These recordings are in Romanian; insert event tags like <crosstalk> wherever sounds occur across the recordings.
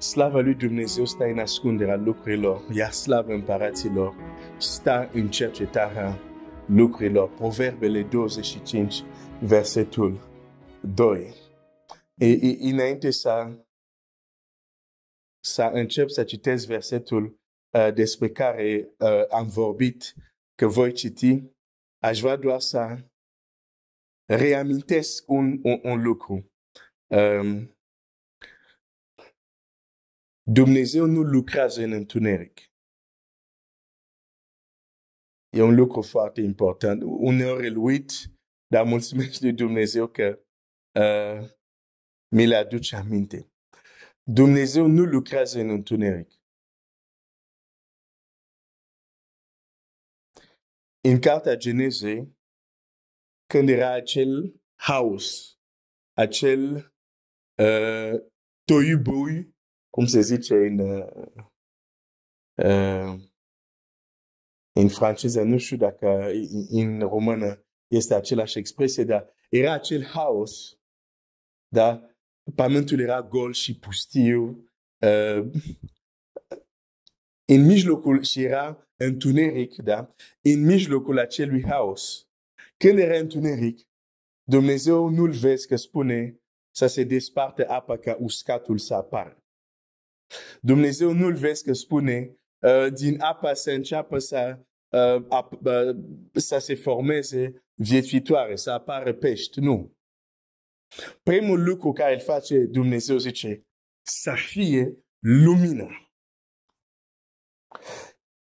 Slava lui Dumnezeu stă în ascunderea lucrurilor, iar slava împăraților stă în cercetarea lucrurilor. Proverbele 25, versetul 2. E, e, înainte să, să încep să citesc versetul uh, despre care uh, am vorbit, că voi citi, aș vrea doar să reamintesc un, un, un lucru. Um, Dumnezeu nu lucrează în întuneric. E un lucru foarte important. Uneori îl uit, dar mulțumesc lui Dumnezeu că uh, mi le aduce aminte. Dumnezeu nu lucrează în întuneric. În cartea Geneze, când era acel haos, acel uh, ă, toiubui cum se zice în, uh, în franceză, nu știu dacă în română este același expresie, dar era acel haos, da? Pământul era gol și pustiu, uh, în mijlocul și era întuneric, da? În mijlocul acelui haos. Când era întuneric, Dumnezeu nu-l vezi că spune să se desparte apa ca uscatul să apară. Dumnezeu nu-l vezi că spune, uh, din apa să înceapă să, uh, ap, uh, să se formeze pas să apară pești. Nu. Primul lucru care îl face Dumnezeu zice, să fie lumină.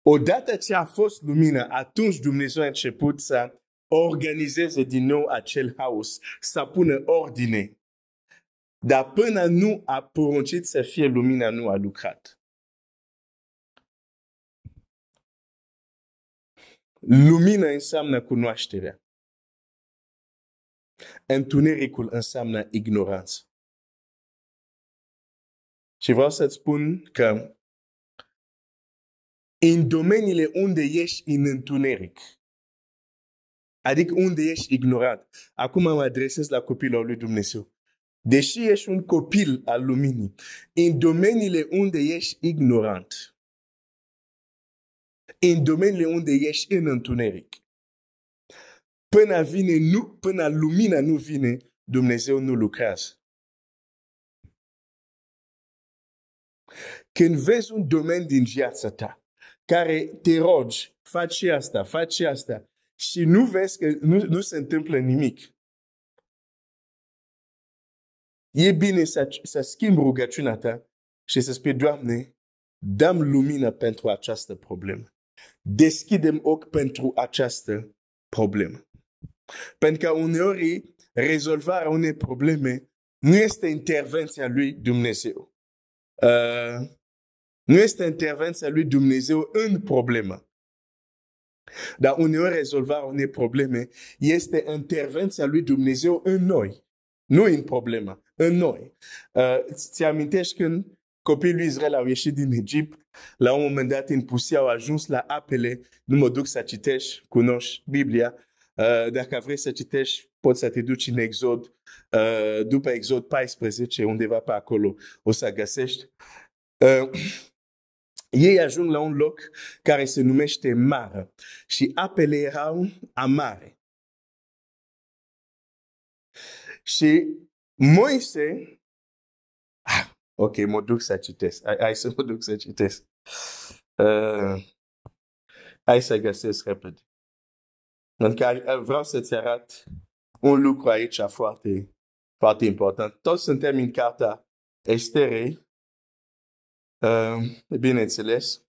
Odată ce a fost lumină, atunci Dumnezeu a început să organizeze din nou acel haos, să Dar până nu a poruncit să fie lumina, nu a lucrat. Lumina înseamnă cunoașterea. Întunericul înseamnă ignoranță. Și vreau să-ți spun că în domeniile unde ești în întuneric, adică unde ești ignorat, acum mă adresez la copilul lui Dumnezeu, deși ești un copil al luminii, în domeniile unde ești ignorant, în domeniile unde ești în întuneric, până, vine, nu, până lumina nu vine, Dumnezeu nu lucrează. Când vezi un domeniu din viața ta care te rogi, faci asta, faci asta și nu vezi că nu, nu se întâmplă nimic, E bine să, să schimb rugăciunea ta și să spui, Doamne, dăm lumină pentru această problemă. Deschidem ochi pentru această problemă. Pentru că uneori rezolvarea unei probleme nu este intervenția lui Dumnezeu. Uh, nu este intervenția lui Dumnezeu în problemă. Dar uneori rezolvarea unei probleme este intervenția lui Dumnezeu în noi. Nu e în problemă, în noi. Uh, ți-amintești când copiii lui Israel au ieșit din Egipt, la un moment dat în pusie au ajuns la apele, nu mă duc să citești, cunoști Biblia, uh, dacă vrei să citești, poți să te duci în Exod, uh, după Exod 14, undeva pe acolo, o să găsești. Uh, ei ajung la un loc care se numește Mare și apele erau amare. Și Moise, ah, ok, mă duc să citesc, hai, să mă duc să citesc. Uh, hai să găsesc repede. Pentru vreau să-ți arăt un lucru aici foarte, foarte important. Toți suntem în cartea Esterei, uh, bineînțeles,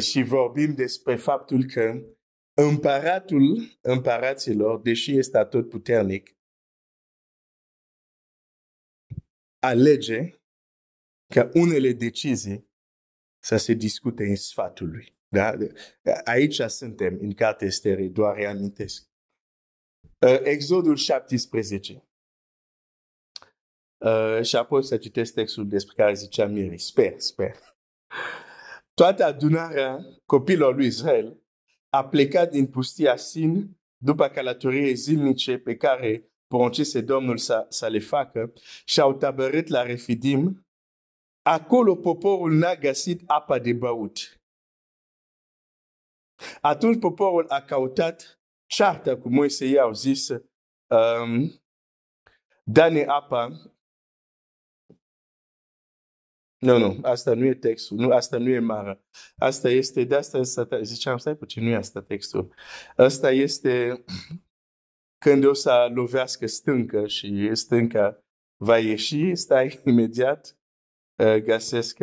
și vorbim despre faptul că împăratul împăraților, deși este tot puternic, alege ca unele decizii să se discute în sfatul lui. Da? Aici suntem, în carte estere, doar reamintesc. Uh, Exodul 17. Uh, și apoi să citesc textul despre care zicea Miri. Sper, sper. Toată adunarea copilor lui Israel a plecat din pustia Sin după călătorie zilnice pe care poruncise Domnul să, să le facă și au tabărit la Refidim, acolo poporul n-a găsit apa de băut. Atunci poporul a căutat charta cu Moise, ei au zis, um, Dane apa. Nu, nu, asta nu e textul, nu, asta nu e mare. Asta este, de asta ziceam, stai puțin, nu e asta textul. Asta este când o să lovească stâncă și stânca va ieși, stai <laughs> imediat, uh, găsesc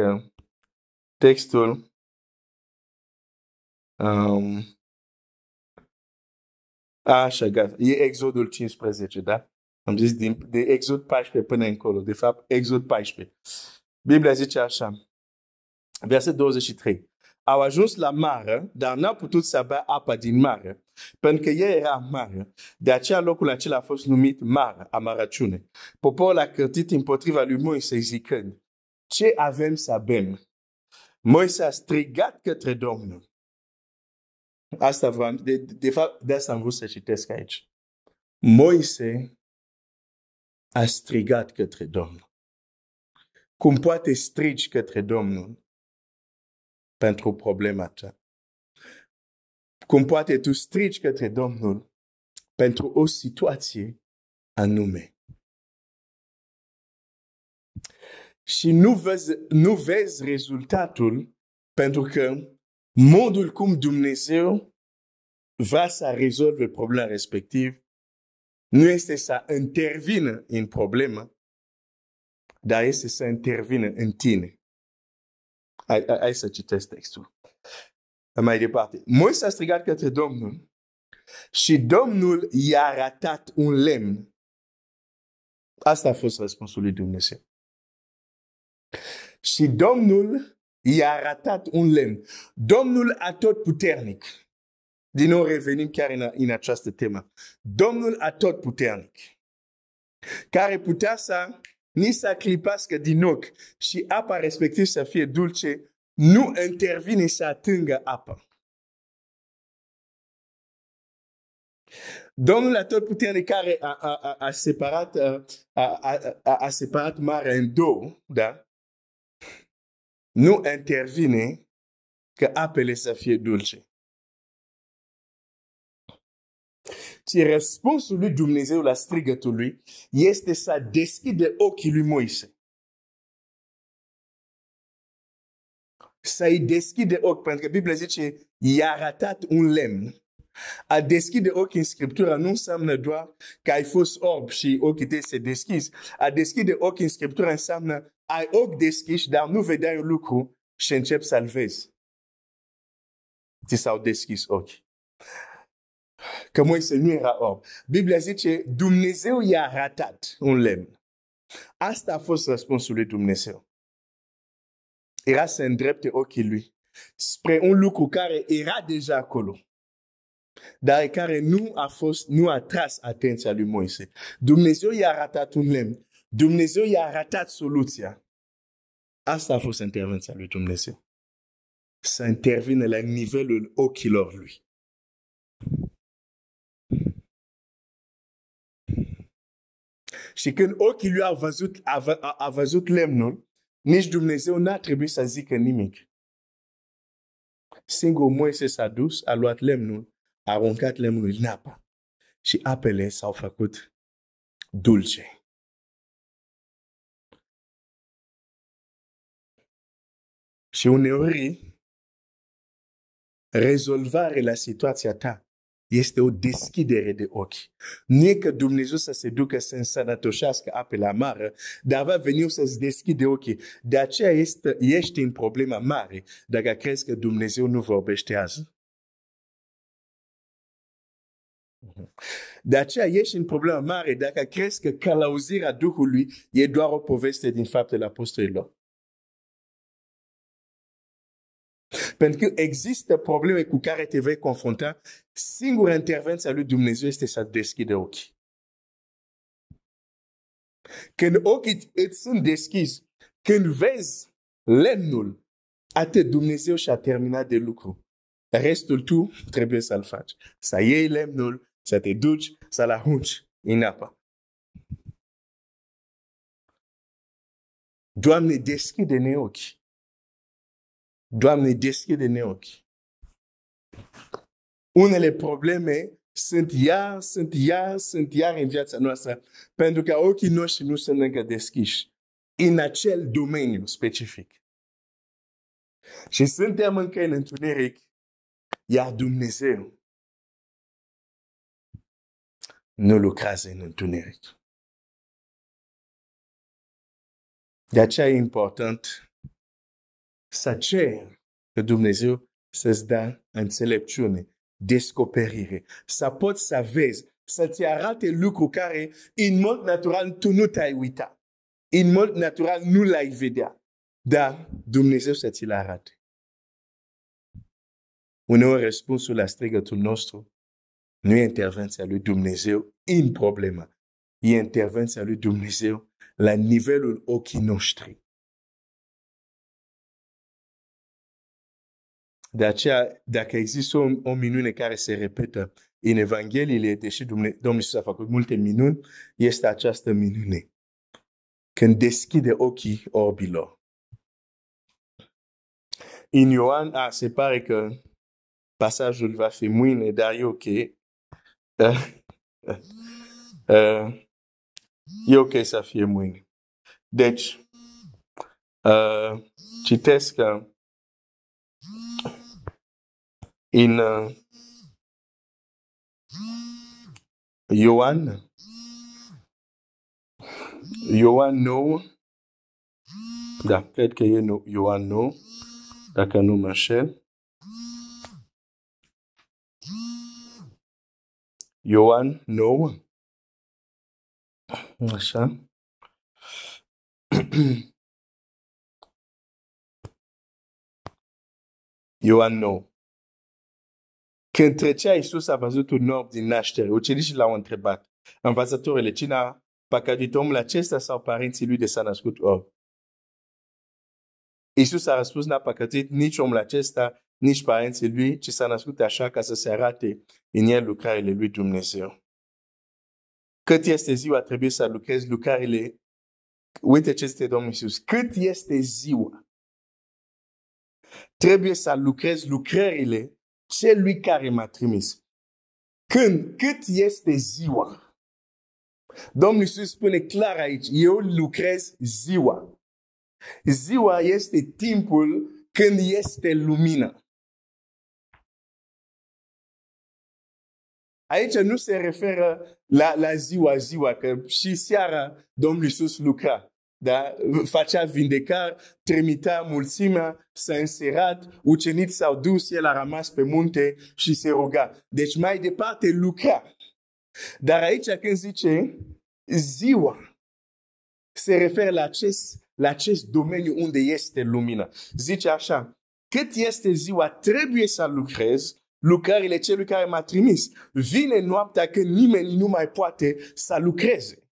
textul. Um, așa, gata. E Exodul 15, da? Am zis din, de Exod 14 până încolo. De fapt, Exod 14. Biblia zice așa, verset 23 au ajuns la mare, dar n-au putut să bea apa din mare, pentru că ea era mare. De aceea locul acela a fost numit mare, amarăciune. Poporul a cărtit împotriva lui Moise zicând, ce avem să bem? Moise a strigat către Domnul. Asta vreau, de, de fapt, de asta am vrut să citesc aici. Moise a strigat către Domnul. Cum poate strigi către Domnul pentru problema ta. Cum poate tu strigi către Domnul pentru o situație anume. Și nu vezi, nu vezi rezultatul pentru că modul cum Dumnezeu va să rezolve problema respectiv nu este să intervină în problemă, dar este să intervină în tine. Hai, hai să citesc textul. Mai departe. Moise a strigat către Domnul și Domnul i-a ratat un lemn. Asta a fost răspunsul lui Dumnezeu. Și Domnul i-a ratat un lemn. Domnul a tot puternic. Din nou revenim chiar în, în această temă. Domnul a tot puternic, Care putea să nici clipească din ochi și apa respectiv să fie dulce, nu intervine să atingă apa. Domnul Atotputernic care a, a, a, a separat, a, a, a, a separat mare în două, da? nu intervine că apele să fie dulce ci răspunsul lui Dumnezeu la strigătul lui este să deschide ochii lui Moise. Să-i deschide ochi, pentru că Biblia zice, i-a ratat un lemn. A deschide ochii în Scriptură nu înseamnă doar că ai fost orb și ochii tăi se deschis. A deschide ochii în Scriptură înseamnă ai ochi deschis dar nu vedeai un lucru și începi să-l vezi. Ți s-au deschis ochii că Moise nu era orb. Biblia zice, Dumnezeu i-a ratat un lemn. Asta a fost răspunsul lui Dumnezeu. Era să îndrepte ochii lui spre un lucru care era deja acolo, dar care nu a fost, nu a tras atenția lui Moise. Dumnezeu i-a ratat un lemn. Dumnezeu i-a ratat soluția. Asta a fost intervenția lui Dumnezeu. Să intervine la nivelul ochilor lui. Și când ochii lui a văzut, a, a, a văzut lemnul, nici Dumnezeu n-a trebuit să zică nimic. Singur Moise s-a dus, a luat lemnul, a aruncat lemnul în apă și apele s-au făcut dulce. Și uneori, rezolvare la situația ta este o deschidere de ochi. Nu e că Dumnezeu să se ducă să însănătoșească apele mare, dar va veni să-ți deschide ochii. De aceea este, ești în problema mare dacă crezi că Dumnezeu nu vorbește azi. De aceea ești în problema mare dacă crezi că calauzirea Duhului e doar o poveste din faptele apostolilor. pentru existe există probleme cu care te vei confrunta, singura intervenție a lui Dumnezeu este să deschide ochii. Când ochii îți sunt deschiși, când vezi lemnul, atât Dumnezeu a de lucru. Restul tu trebuie să-l faci. Să iei lemnul, ça te duci, să-l arunci în apă. Doamne, deschide-ne Doamne, deschide ne ochi. Unele probleme sunt iar, sunt iar, sunt iar în viața noastră, pentru că ochii noștri nu sunt încă deschiși în acel domeniu specific. Și suntem încă în întuneric, iar Dumnezeu nu lucrează în întuneric. De aceea e important Să Dumnezeu să-ți dea înțelepciune, descoperire. Să poți să vezi, să-ți arate lucruri care, în mod natural, tu nu te-ai uitat. În mod natural, nu l-ai vedea. Dar Dumnezeu să ți-l arate. Uneori, răspunsul la strigătul nostru nu e intervenția lui Dumnezeu în Il E intervenția lui Dumnezeu la nivelul ochii noștri. De aceea, dacă există o, o minune care se repetă în Evanghelie, deși Domnul Iisus a făcut multe minuni, este această minune. Când deschide ochii orbilor. În Ioan, a, se pare că pasajul va fi mâine, dar e ok. <laughs> e ok să fie mâine. Deci, uh, citesc uh, în Ioan, uh, Ioan nou, da, cred că e nou, Ioan nou, dacă nu mă înșel. Ioan nou, așa. Ioan nou. Când trecea Iisus a văzut un orb din naștere. Ucenicii l-au întrebat. Învățătorule, cine a păcătuit omul acesta sau părinții lui de s-a născut orb? Iisus a răspuns, n-a păcătuit nici omul acesta, nici părinții lui, ci s-a născut așa ca să se arate în el lucrările lui Dumnezeu. Cât este ziua, trebuie să lucrezi lucrările. Uite ce este Domnul Iisus. Cât este ziua, trebuie să lucrezi lucrările celui care m-a trimis. Când, cât este ziua? Domnul Iisus spune clar aici, eu lucrez ziua. Ziua este timpul când este lumină. Aici nu se referă la, la ziua, ziua, că și seara Domnul Iisus lucra. Da? Facea vindecări, trimitea mulțimea, s-a înserat, ucenit s-au dus, el a rămas pe munte și se ruga. Deci mai departe lucra. Dar aici când zice ziua, se referă la acest, la acest domeniu unde este lumina. Zice așa, cât este ziua, trebuie să lucrez lucrările celui care m-a trimis. Vine noaptea când nimeni nu mai poate să lucreze.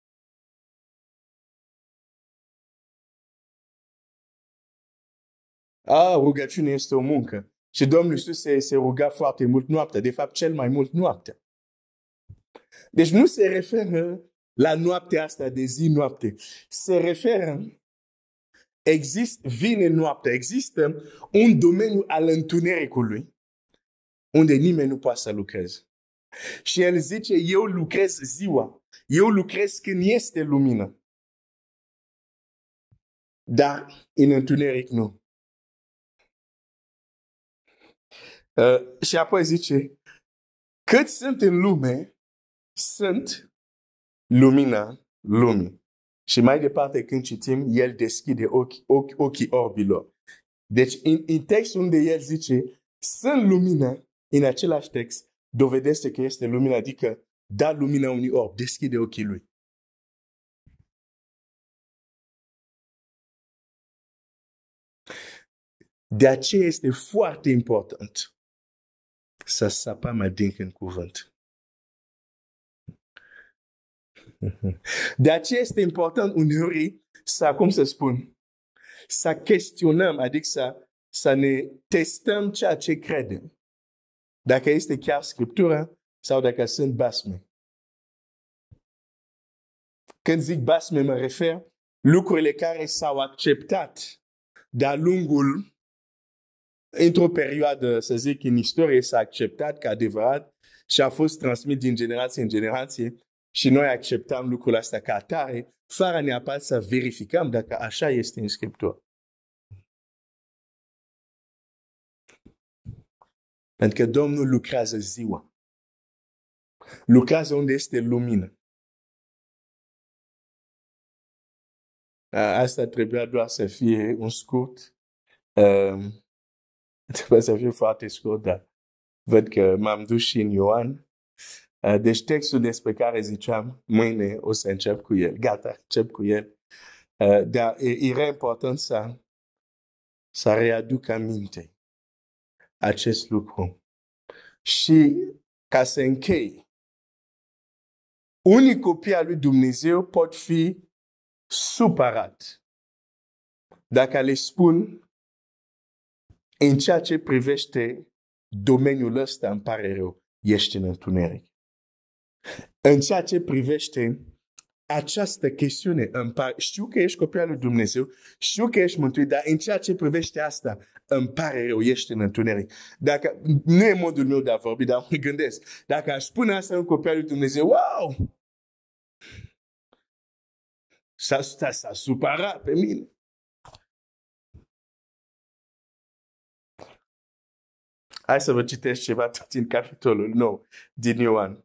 a, ah, rugăciune este o muncă. Și Domnul Iisus se, se ruga foarte mult noaptea, de fapt cel mai mult noaptea. Deci nu se referă la noaptea asta de zi-noapte. Se referă, există, vine noaptea, există un domeniu al întunericului unde nimeni nu poate să lucreze. Și el zice, eu lucrez ziua, eu lucrez când este lumină. Dar în întuneric nu. Uh, și apoi zice, cât sunt în lume, sunt lumina lumii. Și mai departe când citim, el deschide ochii, ochii, ochii orbilor. Deci în, în text unde el zice, sunt lumina, în același text, dovedește că este lumina, adică da lumina unui orb, deschide ochii lui. De aceea este foarte important să sapăm din în cuvânt. De aceea este important uneori să, cum să spun, să chestionăm, adică să, să ne testăm ceea ce credem. Dacă este chiar Scriptura sau dacă sunt basme. Când zic basme, mă refer lucrurile care s-au acceptat de-a lungul într-o perioadă, să zic, în istorie s-a acceptat ca adevărat și a fost transmis din generație în generație și noi acceptam lucrul ăsta ca atare, fără neapărat să verificăm dacă așa este în Scriptură. Pentru că Domnul lucrează ziua. Lucrează unde este lumină. Asta trebuia doar să fie un scurt um, <laughs> Trebuie să fiu foarte scurt, dar văd că m-am dus și în Ioan. Uh, deci textul despre care ziceam, mâine o să încep cu el. Gata, încep cu el. Uh, dar era important să, să readuc aminte acest lucru. Și ca să închei, unii copii al lui Dumnezeu pot fi supărat dacă le spun în ceea ce privește domeniul ăsta, îmi pare rău, ești în întuneric. În ceea ce privește această chestiune, îmi pare, știu că ești copil al lui Dumnezeu, știu că ești mântuit, dar în ceea ce privește asta, îmi pare rău, ești în întuneric. Dacă, nu e modul meu de a vorbi, dar mă gândesc. Dacă aș spune asta în copil al lui Dumnezeu, wow! S-a, s-a supărat pe mine. Hai să vă citesc ceva tot din capitolul nou din Ioan.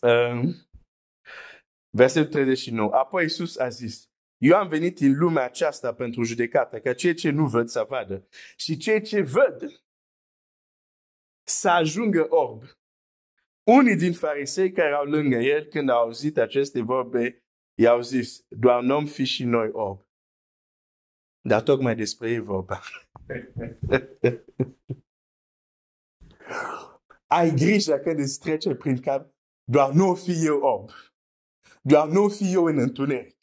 Um, versetul 39. Apoi Iisus a zis, eu am venit în lumea aceasta pentru judecată, ca cei ce nu văd să vadă și cei ce văd să ajungă orb. Unii din farisei care au lângă el, când au auzit aceste vorbe, i-au zis, doar nu om fi și noi orb. Dar tocmai despre ei vorba. <laughs> ai grijă când îți trece prin cap, doar nu fi eu om. Doar nu fi eu în întuneric.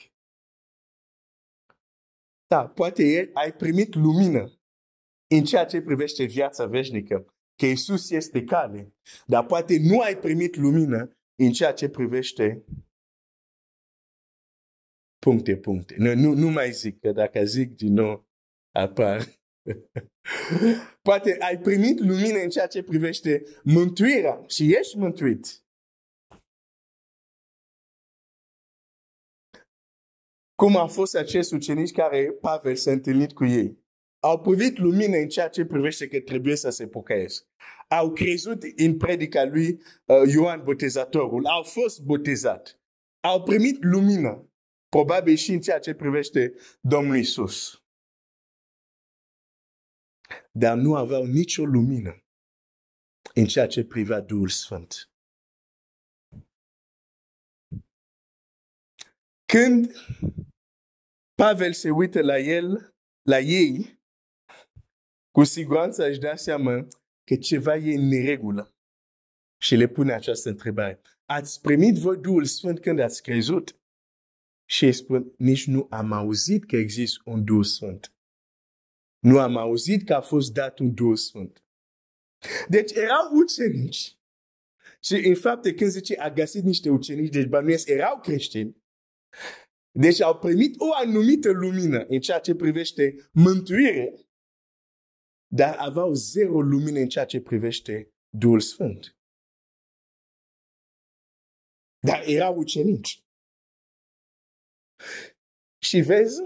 Da, poate ai primit lumină în ceea ce privește viața veșnică, că Isus este cale, dar poate nu ai primit lumină în ceea ce privește puncte, puncte. Nu, nu, nu mai zic, că dacă zic din nou, apar <laughs> Poate ai primit lumină în ceea ce privește mântuirea și ești mântuit. Cum a fost acest ucenici care Pavel s-a întâlnit cu ei? Au privit lumină în ceea ce privește că trebuie să se pocăiesc. Au crezut în predica lui uh, Ioan Botezatorul. Au fost botezat. Au primit lumină. Probabil și în ceea ce privește Domnul Isus dar nu aveau nicio lumină în ceea ce privea Duhul Sfânt. Când Pavel se uită la el, la ei, cu siguranță își dea seama că ceva e în neregulă. Și le pune această întrebare. Ați primit voi Duhul Sfânt când ați crezut? Și ei spun, nici nu am auzit că există un Duhul Sfânt. Nu am auzit că a fost dat un Duhul Sfânt. Deci erau ucenici. Și în fapt, când zice, a găsit niște ucenici, deci bănuiesc, erau creștini. Deci au primit o anumită lumină în ceea ce privește mântuire, dar aveau zero lumină în ceea ce privește Duhul Sfânt. Dar erau ucenici. Și vezi,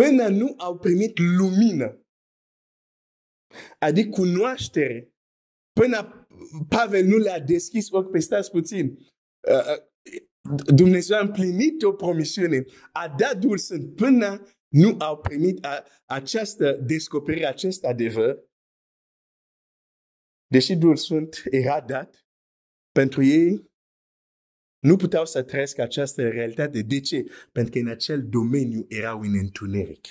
până nu au primit lumină, adică cunoaștere, până Pavel nu le-a deschis ochi pe păi stați puțin. Uh, uh, Dumnezeu a împlinit o promisiune, a dat Duhul Sfânt până nu au primit a, această descoperire, acest adevăr. Deși Duhul Sfânt era dat, pentru ei nu puteau să trăiesc această realitate. De ce? Pentru că în acel domeniu era un întuneric.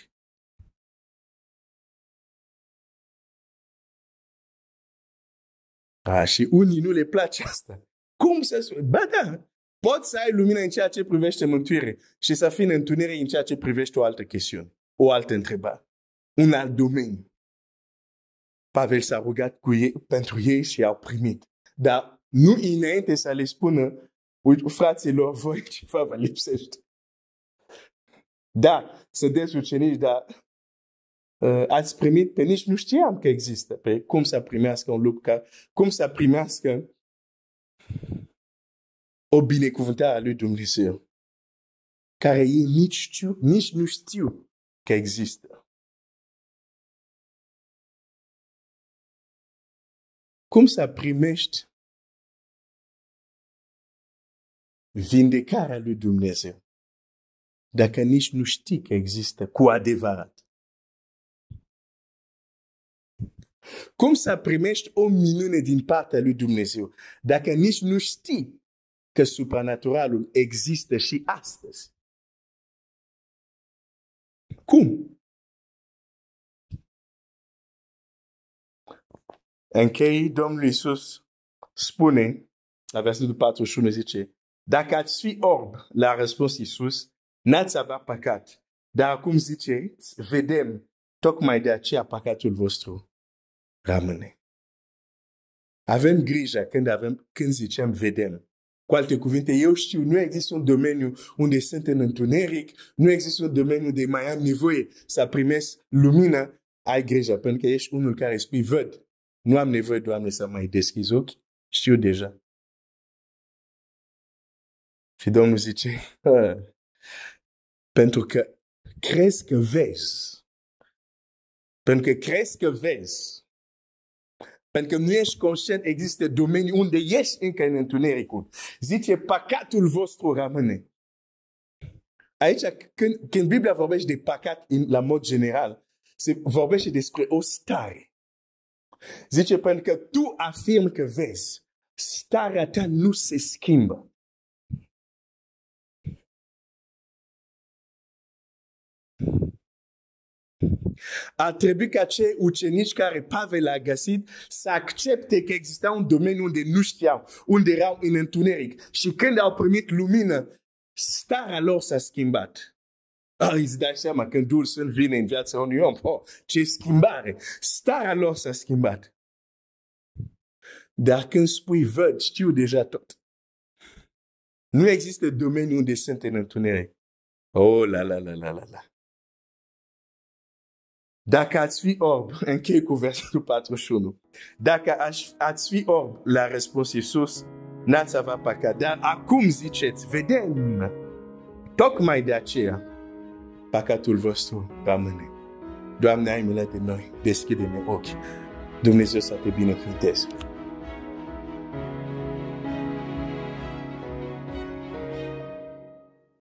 A, și unii nu le place asta. Cum să spune? Ba da, poți să ai lumină în ceea ce privește mântuire și să fii în întuneric în ceea ce privește o altă chestiune, o altă întrebare, un alt domeniu. Pavel s-a rugat cu ei, pentru ei și au primit. Dar nu înainte să le spună Uite, fraților, voi ceva vă lipsește. Da, sunteți ucenici, dar uh, ați primit pe nici nu știam că există. Pe cum să primească un lucru, ca, cum să primească o binecuvântare a lui Dumnezeu, care ei nici, știu, nici nu știu că există. Cum să primești vindecarea lui Dumnezeu. Dacă nici nu știi că există cu adevărat. Cum să primești o minune din partea lui Dumnezeu dacă nici nu știi că supranaturalul există și astăzi? Cum? Închei Domnul Iisus spune, la versetul 41 zice, dacă ați fi orb, la răspuns Iisus, n-ați avea păcat. Dar acum zice, vedem, tocmai de aceea păcatul vostru rămâne. Avem grijă când, avem, când zicem vedem. Cu alte cuvinte, eu știu, nu există un domeniu unde sunt în întuneric, nu există un domeniu unde mai am nevoie să primesc lumină, ai grijă, pentru că ești unul care spui, văd, nu am nevoie, Doamne, să mai deschizi ochi, știu deja. Et donc vous dites, pour que, crèche que Ves, pour que crèche que Ves, pour que nous soyons conscients qu'il existe un domaine où il y a des domaines où il n'y a pas de choses, dites, pas que tout le vôtre ramène. Aïe, quand la Bible parle de pas que, la mode générale, c'est parle de l'esprit au stai. Dites, pour que tout affirme que Ves, stai-rate, nous s'échange. A trebuit ca cei ucenici care Pavel a găsit să accepte că exista un domeniu unde nu știau, unde erau în întuneric. Și când au primit lumină, starea lor s-a schimbat. Ah, îți dai seama când Duhul Sfânt vine în viața unui om, oh, ce schimbare! Starea lor s-a schimbat. Dar când spui văd, știu deja tot. Nu există domeniu unde sunt în întuneric. Oh, la, la, la, la, la, la. Dacă ați fi orb, închei cu versetul 41. Dacă ați fi orb la răspuns Iisus, n-ați avea păcat. Dar acum ziceți, vedem, tocmai de aceea, păcatul vostru rămâne. Doamne, ai milă de noi, deschide-ne ochii. Dumnezeu să te binecuvânteze.